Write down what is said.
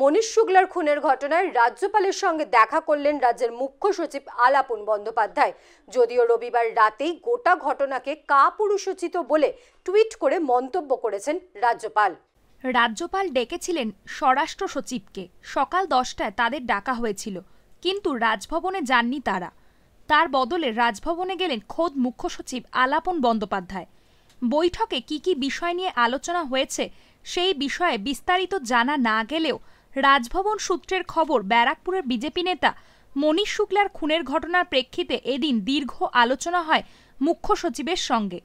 মনীষ শুক্লার খুনের ঘটনায় রাজ্যপালের সঙ্গে দেখা করলেন রাজ্যের মুখ্য সচিব আলাপন বন্দ্যোপাধ্যায় যদিও রবিবার রাতেই গোটা ঘটনাকে কাপুরুষোচিত বলে টুইট করে মন্তব্য করেছেন রাজ্যপাল রাজ্যপাল ডেকেছিলেন স্বরাষ্ট্র সচিবকে সকাল দশটায় তাদের ডাকা হয়েছিল কিন্তু রাজভবনে যাননি তারা তার বদলে রাজভবনে গেলেন খোদ মুখ্য সচিব আলাপন বন্দ্যোপাধ্যায় বৈঠকে কি কি বিষয় নিয়ে আলোচনা হয়েছে সেই বিষয়ে বিস্তারিত জানা না গেলেও রাজভবন সূত্রের খবর ব্যারাকপুরের বিজেপি নেতা মনীষ শুক্লার খুনের ঘটনার প্রেক্ষিতে এদিন দীর্ঘ আলোচনা হয় মুখ্য সচিবের সঙ্গে